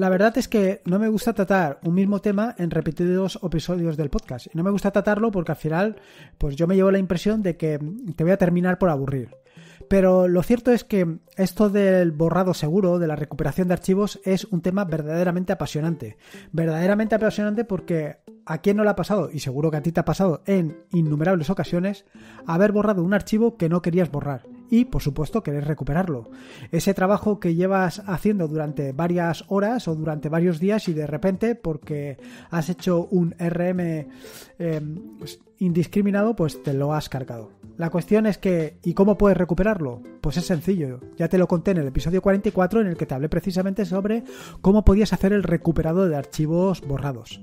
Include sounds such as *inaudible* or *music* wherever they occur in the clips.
La verdad es que no me gusta tratar un mismo tema en repetidos episodios del podcast. Y no me gusta tratarlo porque al final, pues yo me llevo la impresión de que te voy a terminar por aburrir. Pero lo cierto es que esto del borrado seguro, de la recuperación de archivos, es un tema verdaderamente apasionante. Verdaderamente apasionante porque a quien no le ha pasado, y seguro que a ti te ha pasado en innumerables ocasiones, haber borrado un archivo que no querías borrar y, por supuesto, querés recuperarlo. Ese trabajo que llevas haciendo durante varias horas o durante varios días y de repente, porque has hecho un RM em, pues, indiscriminado, pues te lo has cargado. La cuestión es que, ¿y cómo puedes recuperarlo? Pues es sencillo, ya te lo conté en el episodio 44 en el que te hablé precisamente sobre cómo podías hacer el recuperado de archivos borrados.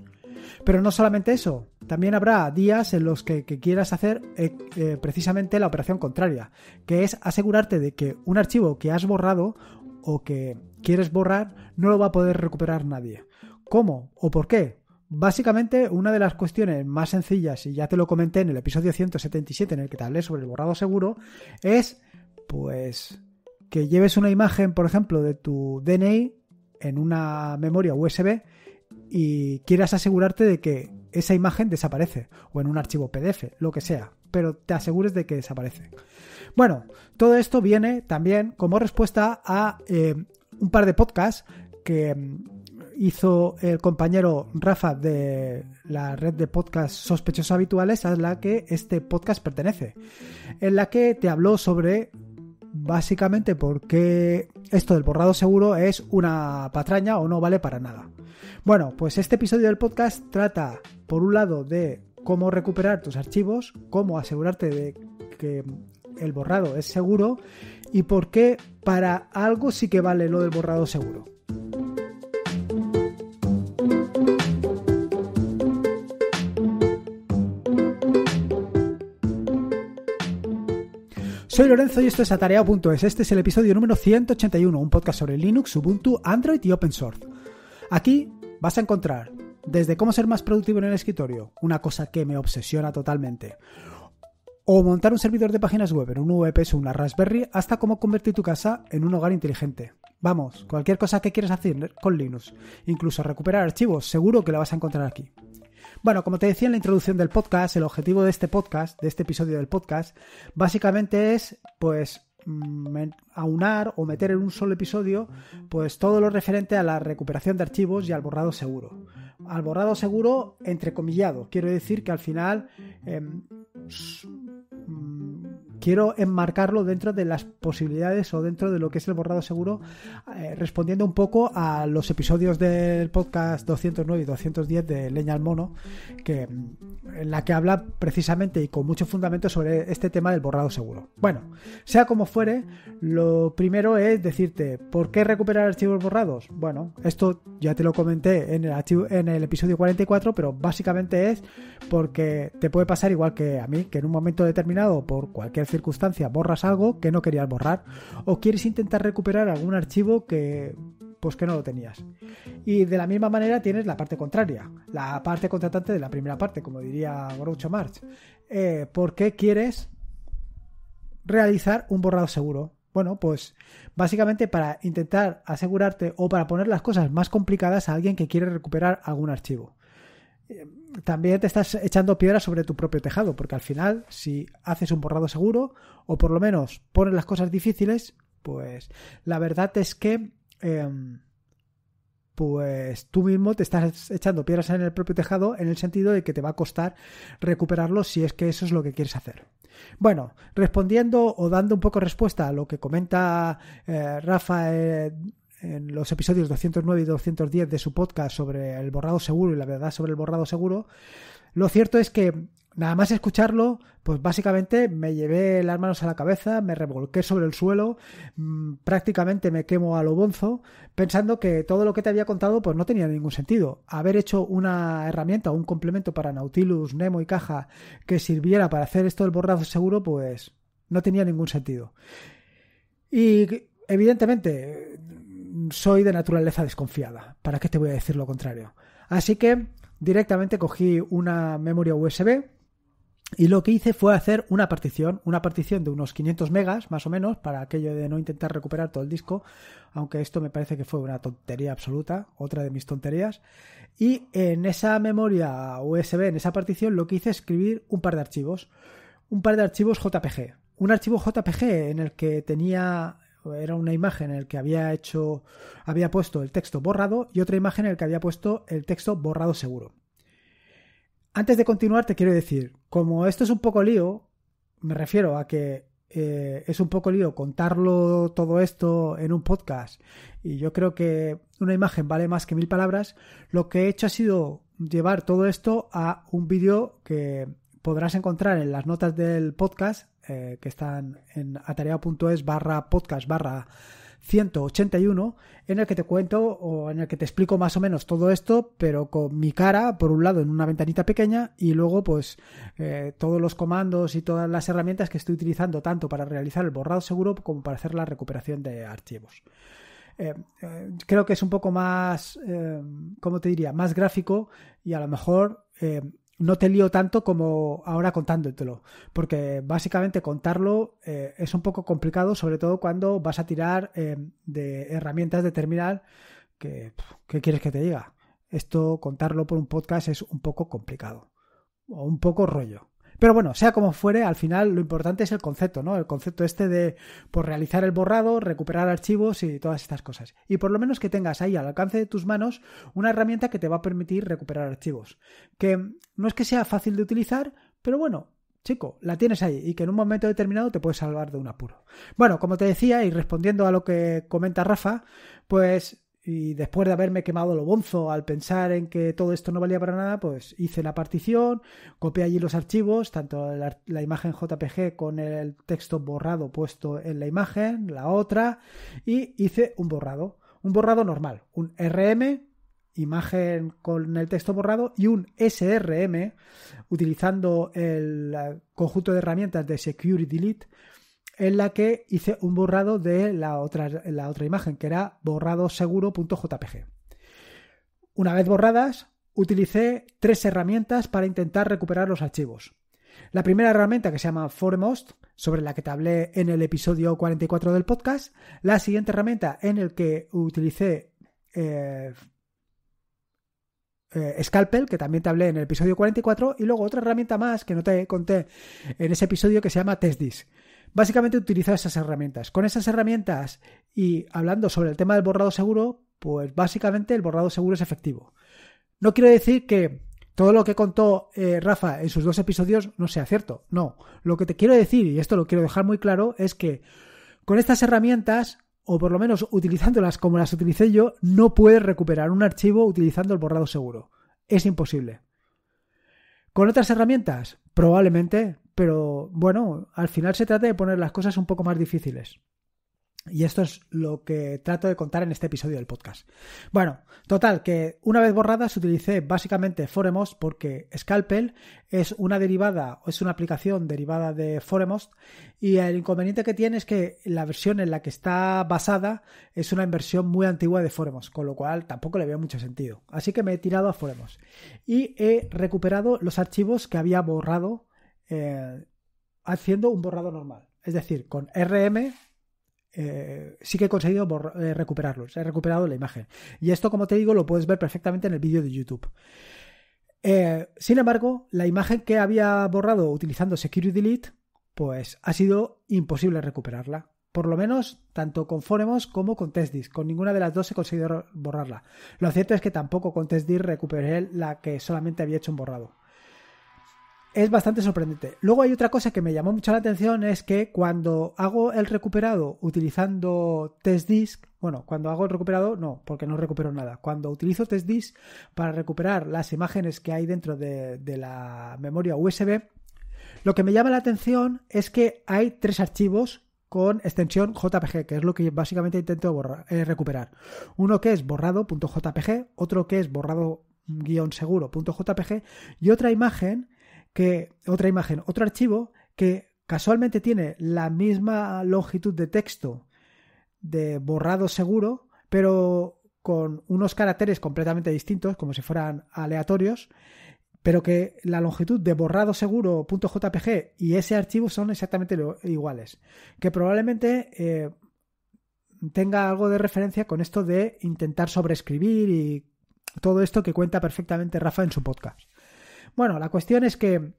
Pero no solamente eso, también habrá días en los que, quieras hacer eh, eh, precisamente la operación contraria, que es asegurarte de que un archivo que has borrado o que quieres borrar no lo va a poder recuperar nadie. ¿Cómo o por qué? Básicamente, una de las cuestiones más sencillas, y ya te lo comenté en el episodio 177 en el que te hablé sobre el borrado seguro, es pues que lleves una imagen, por ejemplo, de tu DNI en una memoria USB y quieras asegurarte de que esa imagen desaparece, o en un archivo PDF, lo que sea, pero te asegures de que desaparece. Bueno, todo esto viene también como respuesta a eh, un par de podcasts que mm, hizo el compañero Rafa de la red de podcasts sospechosos habituales a la que este podcast pertenece, en la que te habló sobre básicamente por qué esto del borrado seguro es una patraña o no vale para nada. Bueno, pues este episodio del podcast trata por un lado, de cómo recuperar tus archivos, cómo asegurarte de que el borrado es seguro y por qué para algo sí que vale lo del borrado seguro. Soy Lorenzo y esto es atareado.es. Este es el episodio número 181, un podcast sobre Linux, Ubuntu, Android y Open Source. Aquí vas a encontrar desde cómo ser más productivo en el escritorio, una cosa que me obsesiona totalmente. O montar un servidor de páginas web en un VPS o una Raspberry hasta cómo convertir tu casa en un hogar inteligente. Vamos, cualquier cosa que quieras hacer con Linux, incluso recuperar archivos, seguro que la vas a encontrar aquí. Bueno, como te decía en la introducción del podcast, el objetivo de este podcast, de este episodio del podcast, básicamente es, pues, mm, aunar o meter en un solo episodio, pues todo lo referente a la recuperación de archivos y al borrado seguro al borrado seguro, entrecomillado. Quiero decir que al final em, quiero enmarcarlo dentro de las posibilidades o dentro de lo que es el borrado seguro, eh, respondiendo un poco a los episodios del podcast 209 y 210 de Leña al Mono, que, mm, en la que habla precisamente y con mucho fundamento sobre este tema del borrado seguro. Bueno, sea como fuere, lo primero es decirte, ¿por qué recuperar archivos borrados? Bueno, esto ya te lo comenté en el, en el episodio 44, pero básicamente es porque te puede pasar igual que a mí, que en un momento determinado, por cualquier circunstancia borras algo que no querías borrar o quieres intentar recuperar algún archivo que pues que no lo tenías. Y de la misma manera tienes la parte contraria, la parte contratante de la primera parte, como diría Groucho March. Eh, porque ¿Por qué quieres realizar un borrado seguro? Bueno, pues básicamente para intentar asegurarte o para poner las cosas más complicadas a alguien que quiere recuperar algún archivo. Em, también te estás echando piedras sobre tu propio tejado, porque al final, si haces un borrado seguro, o por lo menos pones las cosas difíciles, pues la verdad es que em, pues tú mismo te estás echando piedras en el propio tejado en el sentido de que te va a costar recuperarlo si es que eso es lo que quieres hacer. Bueno, respondiendo o dando un poco respuesta a lo que comenta eh, Rafael, eh, en los episodios 209 y 210 de su podcast sobre el borrado seguro y la verdad sobre el borrado seguro, lo cierto es que nada más escucharlo, pues básicamente me llevé las manos a la cabeza, me revolqué sobre el suelo, mm, prácticamente me quemo a lo bonzo, pensando que todo lo que te había contado pues no tenía ningún sentido. Haber hecho una herramienta o un complemento para Nautilus, Nemo y Caja que sirviera para hacer esto del borrado seguro, pues no tenía ningún sentido. Y evidentemente, soy de naturaleza desconfiada. ¿Para qué te voy a decir lo contrario? Así que directamente cogí una memoria USB y lo que hice fue hacer una partición, una partición de unos 500 megas más o menos, para aquello de no intentar recuperar todo el disco, aunque esto me parece que fue una tontería absoluta, otra de mis tonterías. Y en esa memoria USB, en esa partición, lo que hice es escribir un par de archivos, un par de archivos JPG. Un archivo JPG en el que tenía era una imagen en la que había hecho, había puesto el texto borrado y otra imagen en la que había puesto el texto borrado seguro. Antes de continuar, te quiero decir, como esto es un poco lío, me refiero a que eh, es un poco lío contarlo todo esto en un podcast y yo creo que una imagen vale más que mil palabras, lo que he hecho ha sido llevar todo esto a un vídeo que podrás encontrar en las notas del podcast eh, que están en atareado.es barra podcast barra 181, en el que te cuento o en el que te explico más o menos todo esto, pero con mi cara, por un lado, en una ventanita pequeña y luego, pues, eh, todos los comandos y todas las herramientas que estoy utilizando tanto para realizar el borrado seguro como para hacer la recuperación de archivos. Eh, creo que es un poco más, como ¿cómo te diría?, más gráfico y a lo mejor no te lío tanto como ahora contándotelo, porque básicamente contarlo eh, es un poco complicado, sobre todo cuando vas a tirar em, de herramientas de terminal que, ¿qué quieres que te diga? Esto, contarlo por un podcast es un poco complicado, o un poco rollo. Pero bueno, sea como fuere, al final lo importante es el concepto, ¿no? El concepto este de por pues, realizar el borrado, recuperar archivos y todas estas cosas. Y por lo menos que tengas ahí al alcance de tus manos una herramienta que te va a permitir recuperar archivos. Que no es que sea fácil de utilizar, pero bueno, chico, la tienes ahí y que en un momento determinado te puedes salvar de un apuro. Bueno, como te decía y respondiendo a lo que comenta Rafa, pues y después de haberme quemado lo bonzo al pensar en que todo esto no valía para nada, pues hice la partición, copié allí los archivos, tanto la, imagen JPG con el texto borrado puesto en la imagen, la otra, y hice un borrado, un borrado normal, un RM, imagen con el texto borrado, y un SRM, utilizando el conjunto de herramientas de Security Delete en la que hice un borrado de la otra, imagen, que era borradoseguro.jpg. Una vez borradas, utilicé tres herramientas para intentar recuperar los archivos. La primera herramienta que se llama Foremost, sobre la que te hablé en el episodio 44 del podcast. La siguiente herramienta en la que utilicé eh, eh, Scalpel, que también te hablé en el episodio 44. Y luego otra herramienta más que no te conté en ese episodio que se llama TestDisk Básicamente utilizar esas herramientas. Con esas herramientas y hablando sobre el tema del borrado seguro, pues básicamente el borrado seguro es efectivo. No quiero decir que todo lo que contó eh, Rafa en sus dos episodios no sea cierto. No, lo que te quiero decir, y esto lo quiero dejar muy claro, es que con estas herramientas, o por lo menos utilizándolas como las utilicé yo, no puedes recuperar un archivo utilizando el borrado seguro. Es imposible. Con otras herramientas, probablemente, pero bueno, al final se trata de poner las cosas un poco más difíciles. Y esto es lo que trato de contar en este episodio del podcast. Bueno, total, que una vez borradas utilicé básicamente Foremost porque Scalpel es una derivada, es una aplicación derivada de Foremost y el inconveniente que tiene es que la versión en la que está basada es una inversión muy antigua de Foremost, con lo cual tampoco le veo mucho sentido. Así que me he tirado a Foremost y he recuperado los archivos que había borrado eh, haciendo un borrado normal. Es decir, con RM eh, sí que he conseguido eh, recuperarlos, he recuperado la imagen. Y esto, como te digo, lo puedes ver perfectamente en el vídeo de YouTube. sin embargo, la imagen que había borrado utilizando Security Delete, pues ha sido imposible recuperarla. Por lo menos, tanto con Foremost como con TestDisk. Con ninguna de las dos he conseguido borrarla. Lo cierto es que tampoco con TestDisk recuperé la que solamente había hecho un borrado es bastante sorprendente. Luego hay otra cosa que me llamó mucho la atención, es que cuando hago el recuperado utilizando TestDisk, bueno, cuando hago el recuperado, no, porque no recupero nada. Cuando utilizo TestDisk para recuperar las imágenes que hay dentro de, la memoria USB, lo que me llama la atención es que hay tres archivos con extensión JPG, que es lo que básicamente intento borrar, eh, recuperar. Uno que es borrado.jpg, otro que es borrado-seguro.jpg y otra imagen que otra imagen, otro archivo que casualmente tiene la misma longitud de texto de borrado seguro, pero con unos caracteres completamente distintos, como si fueran aleatorios, pero que la longitud de borrado seguro.jpg y ese archivo son exactamente iguales, que probablemente eh, tenga algo de referencia con esto de intentar sobreescribir y todo esto que cuenta perfectamente Rafa en su podcast. Bueno, la cuestión es que,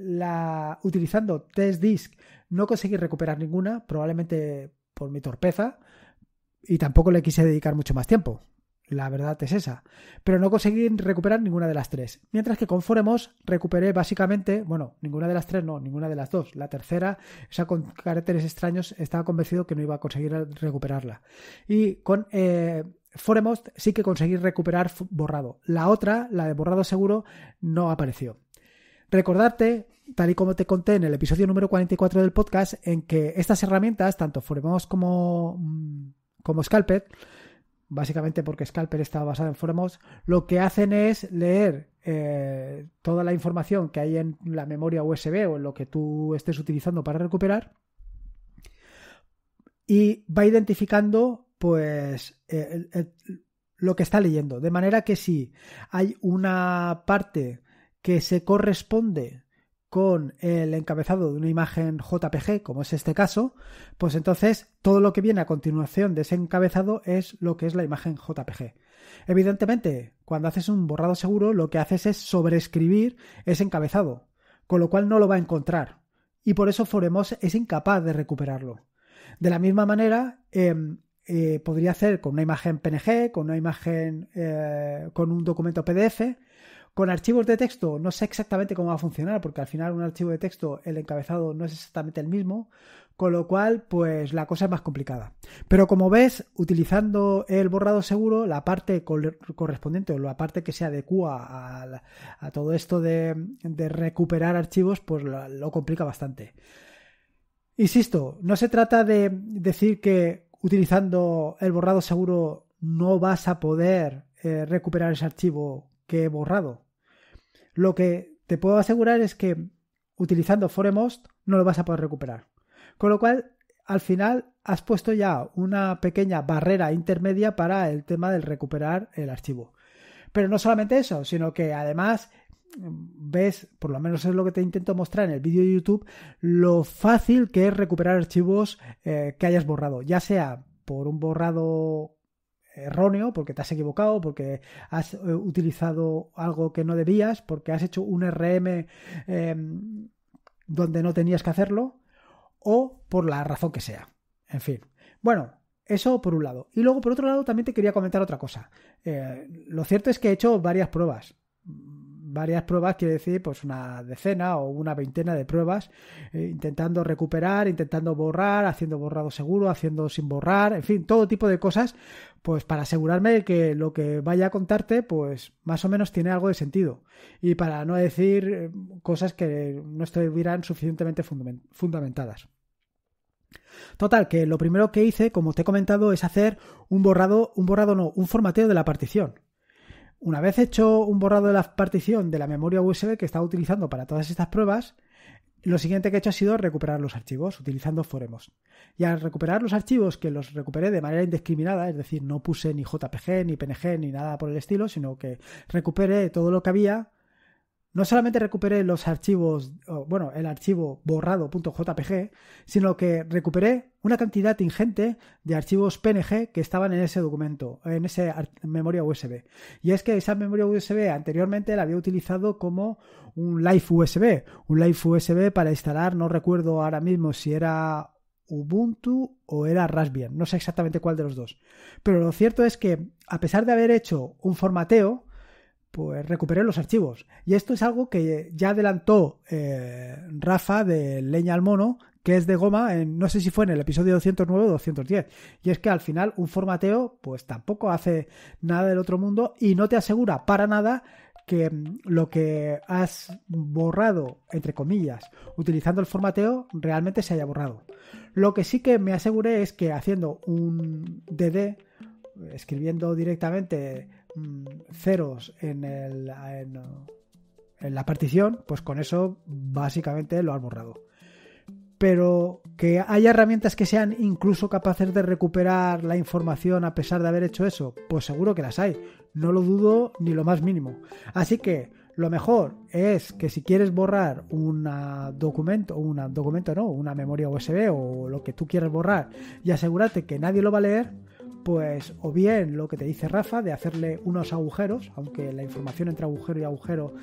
la, utilizando test disk no conseguí recuperar ninguna, probablemente por mi torpeza, y tampoco le quise dedicar mucho más tiempo. La verdad es esa. Pero no conseguí recuperar ninguna de las tres. Mientras que con Foremost recuperé básicamente, bueno, ninguna de las tres, no, ninguna de las dos. La tercera, esa con caracteres extraños, estaba convencido que no iba a conseguir recuperarla. Y con eh, Foremost sí que conseguí recuperar borrado. La otra, la de borrado seguro, no apareció. Recordarte, tal y como te conté en el episodio número 44 del podcast, en que estas herramientas, tanto Foremost como, mm, como básicamente porque Scalper está basada en Formos, lo que hacen es leer eh, toda la información que hay en la memoria USB o en lo que tú estés utilizando para recuperar y va identificando pues eh, lo que está leyendo. De manera que si hay una parte que se corresponde con el encabezado de una imagen JPG, como es este caso, pues entonces todo lo que viene a continuación de ese encabezado es lo que es la imagen JPG. Evidentemente, cuando haces un borrado seguro, lo que haces es sobreescribir ese encabezado, con lo cual no lo va a encontrar, y por eso Foremos es incapaz de recuperarlo. De la misma manera, em, eh, podría hacer con una imagen PNG, con una imagen, eh, con un documento PDF, con archivos de texto no sé exactamente cómo va a funcionar, porque al final un archivo de texto, el encabezado no es exactamente el mismo, con lo cual pues la cosa es más complicada. Pero como ves, utilizando el borrado seguro, la parte correspondiente o la parte que se adecúa a, todo esto de, recuperar archivos, pues lo, complica bastante. Insisto, no se trata de decir que utilizando el borrado seguro no vas a poder eh, recuperar ese archivo que he borrado. Lo que te puedo asegurar es que utilizando Foremost no lo vas a poder recuperar. Con lo cual, al final has puesto ya una pequeña barrera intermedia para el tema del recuperar el archivo. Pero no solamente eso, sino que además mm, ves, por lo menos es lo que te intento mostrar en el vídeo de YouTube, lo fácil que es recuperar archivos eh, que hayas borrado, ya sea por un borrado erróneo, porque te has equivocado, porque has eh, utilizado algo que no debías, porque has hecho un RM em, donde no tenías que hacerlo, o por la razón que sea. En fin. Bueno, eso por un lado. Y luego por otro lado también te quería comentar otra cosa. Eh, lo cierto es que he hecho varias pruebas. Varias pruebas quiere decir pues una decena o una veintena de pruebas eh, intentando recuperar, intentando borrar, haciendo borrado seguro, haciendo sin borrar, en fin, todo tipo de cosas pues para asegurarme de que lo que vaya a contarte, pues más o menos tiene algo de sentido. Y para no decir eh, cosas que no estuvieran suficientemente fundamentadas. Total, que lo primero que hice, como te he comentado, es hacer un borrado, un borrado no, un formateo de la partición. Una vez hecho un borrado de la partición de la memoria USB que estaba utilizando para todas estas pruebas, lo siguiente que he hecho ha sido recuperar los archivos utilizando Foremos. Y al recuperar los archivos, que los recuperé de manera indiscriminada, es decir, no puse ni JPG, ni PNG, ni nada por el estilo, sino que recuperé todo lo que había no solamente recuperé los archivos, bueno, el archivo borrado.jpg, sino que recuperé una cantidad ingente de archivos PNG que estaban en ese documento, en esa memoria USB. Y es que esa memoria USB anteriormente la había utilizado como un Live USB, un Live USB para instalar, no recuerdo ahora mismo si era Ubuntu o era Raspbian, no sé exactamente cuál de los dos. Pero lo cierto es que, a pesar de haber hecho un formateo, pues recuperé los archivos. Y esto es algo que ya adelantó eh, Rafa de Leña al Mono, que es de goma, no sé si fue en el episodio 209 o 210. Y es que al final un formateo pues tampoco hace nada del otro mundo y no te asegura para nada que mm, lo que has borrado, entre comillas, utilizando el formateo, realmente se haya borrado. Lo que sí que me aseguré es que haciendo un DD, escribiendo directamente Mm, ceros en, el, en, la partición, pues con eso básicamente lo has borrado. Pero que haya herramientas que sean incluso capaces de recuperar la información a pesar de haber hecho eso, pues seguro que las hay. No lo dudo ni lo más mínimo. Así que lo mejor es que si quieres borrar un documento, un documento no, una memoria USB o lo que tú quieras borrar y asegúrate que nadie lo va a leer, pues o bien lo que te dice Rafa de hacerle unos agujeros, aunque la información entre agujero y agujero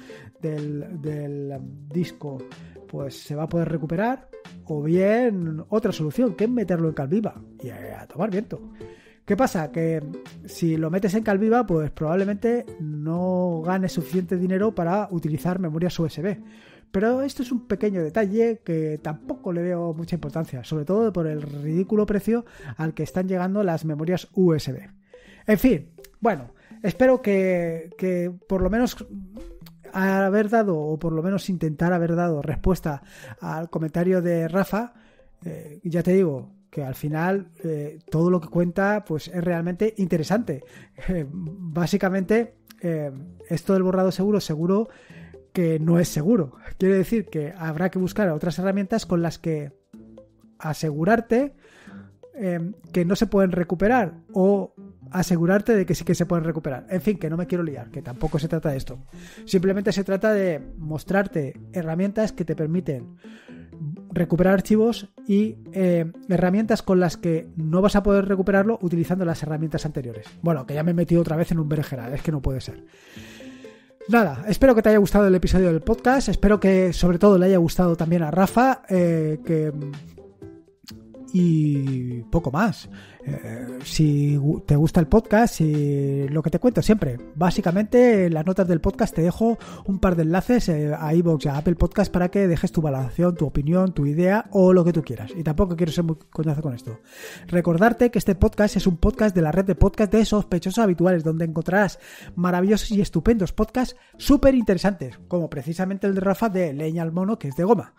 del, um, disco pues se va a poder recuperar, o bien otra solución que es meterlo en calviva y a tomar viento. ¿Qué pasa? Que um, si lo metes en Calviva, pues probablemente no ganes suficiente dinero para utilizar memorias USB. Pero esto es un pequeño detalle que tampoco le veo mucha importancia, sobre todo por el ridículo precio al que están llegando las memorias USB. En fin, bueno, espero que, por lo menos haber dado, o por lo menos intentar haber dado respuesta al comentario de Rafa, eh, ya te digo, que al final eh, todo lo que cuenta pues es realmente interesante. *laughs* básicamente eh, esto del borrado seguro seguro que no es seguro. Quiere decir que habrá que buscar otras herramientas con las que asegurarte em, que no se pueden recuperar o asegurarte de que sí que se pueden recuperar. En fin, que no me quiero liar, que tampoco se trata de esto. Simplemente se trata de mostrarte herramientas que te permiten recuperar archivos y em, herramientas con las que no vas a poder recuperarlo utilizando las herramientas anteriores. Bueno, que ya me he metido otra vez en un berenjera, es que no puede ser. Nada, espero que te haya gustado el episodio del podcast, espero que sobre todo le haya gustado también a Rafa, eh, que... Y poco más. Eh, si te gusta el podcast, y lo que te cuento siempre, básicamente en las notas del podcast te dejo un par de enlaces eh, a iVoox y a Apple Podcast para que dejes tu valoración, tu opinión, tu idea o lo que tú quieras. Y tampoco quiero ser muy coñazo con esto. Recordarte que este podcast es un podcast de la red de podcast de sospechosos habituales, donde encontrarás maravillosos y estupendos podcasts súper interesantes, como precisamente el de Rafa de Leña al Mono, que es de goma.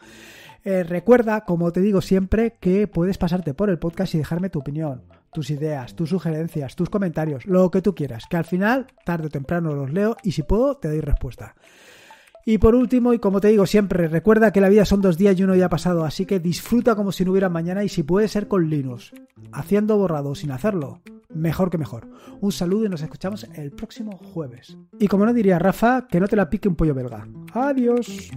Eh, recuerda, como te digo siempre, que puedes pasarte por el podcast y dejarme tu opinión, tus ideas, tus sugerencias, tus comentarios, lo que tú quieras, que al final, tarde o temprano, los leo y si puedo, te doy respuesta. Y por último, y como te digo siempre, recuerda que la vida son dos días y uno ya ha pasado, así que disfruta como si no hubiera mañana y si puede ser con Linux, haciendo borrado sin hacerlo, mejor que mejor. Un saludo y nos escuchamos el próximo jueves. Y como no diría Rafa, que no te la pique un pollo belga. Adiós.